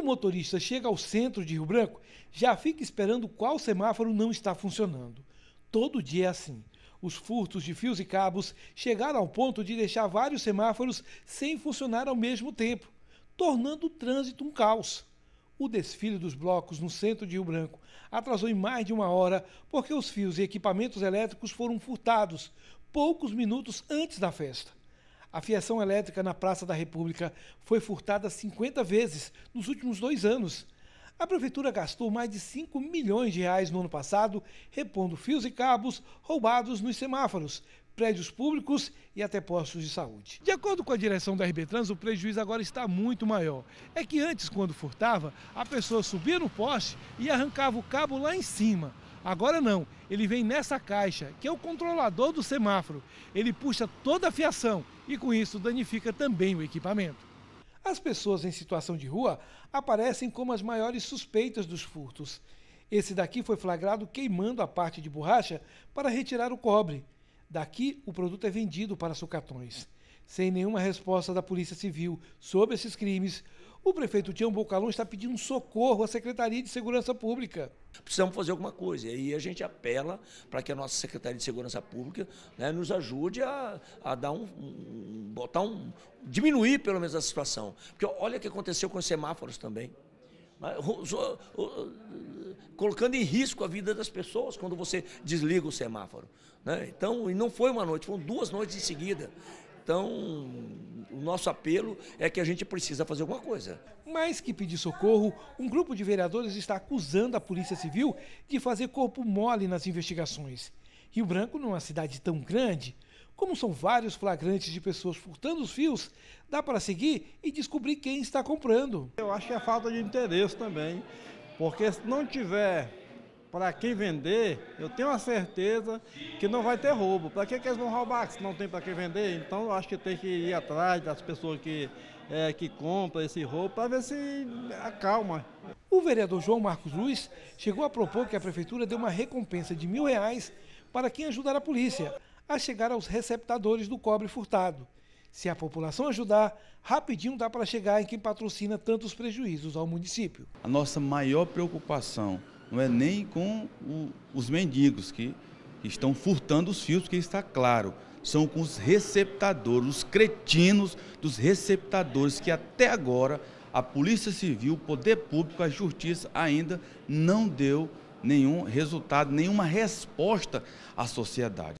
Quando o motorista chega ao centro de Rio Branco, já fica esperando qual semáforo não está funcionando. Todo dia é assim. Os furtos de fios e cabos chegaram ao ponto de deixar vários semáforos sem funcionar ao mesmo tempo, tornando o trânsito um caos. O desfile dos blocos no centro de Rio Branco atrasou em mais de uma hora porque os fios e equipamentos elétricos foram furtados poucos minutos antes da festa. A fiação elétrica na Praça da República foi furtada 50 vezes nos últimos dois anos. A prefeitura gastou mais de 5 milhões de reais no ano passado repondo fios e cabos roubados nos semáforos, prédios públicos e até postos de saúde. De acordo com a direção da RB Trans, o prejuízo agora está muito maior. É que antes, quando furtava, a pessoa subia no poste e arrancava o cabo lá em cima. Agora não, ele vem nessa caixa, que é o controlador do semáforo. Ele puxa toda a fiação e com isso danifica também o equipamento. As pessoas em situação de rua aparecem como as maiores suspeitas dos furtos. Esse daqui foi flagrado queimando a parte de borracha para retirar o cobre. Daqui, o produto é vendido para sucatões. Sem nenhuma resposta da Polícia Civil sobre esses crimes, o prefeito Tião Bocalon está pedindo socorro à Secretaria de Segurança Pública. Precisamos fazer alguma coisa. E aí a gente apela para que a nossa Secretaria de Segurança Pública né, nos ajude a, a dar um, um, botar um. diminuir pelo menos a situação. Porque olha o que aconteceu com os semáforos também colocando em risco a vida das pessoas quando você desliga o semáforo. Né? Então, e não foi uma noite, foram duas noites em seguida. Então, o nosso apelo é que a gente precisa fazer alguma coisa. Mais que pedir socorro, um grupo de vereadores está acusando a Polícia Civil de fazer corpo mole nas investigações. Rio Branco não é uma cidade tão grande. Como são vários flagrantes de pessoas furtando os fios, dá para seguir e descobrir quem está comprando. Eu acho que é falta de interesse também, porque se não tiver para quem vender, eu tenho a certeza que não vai ter roubo. Para que, que eles vão roubar se não tem para quem vender? Então eu acho que tem que ir atrás das pessoas que, é, que compram esse roubo para ver se acalma. O vereador João Marcos Luiz chegou a propor que a prefeitura dê uma recompensa de mil reais para quem ajudar a polícia a chegar aos receptadores do cobre furtado. Se a população ajudar, rapidinho dá para chegar em quem patrocina tantos prejuízos ao município. A nossa maior preocupação não é nem com o, os mendigos que, estão furtando os fios, que está claro. São com os receptadores, os cretinos dos receptadores que até agora a Polícia Civil, o Poder Público, a Justiça ainda não deu nenhum resultado, nenhuma resposta à sociedade.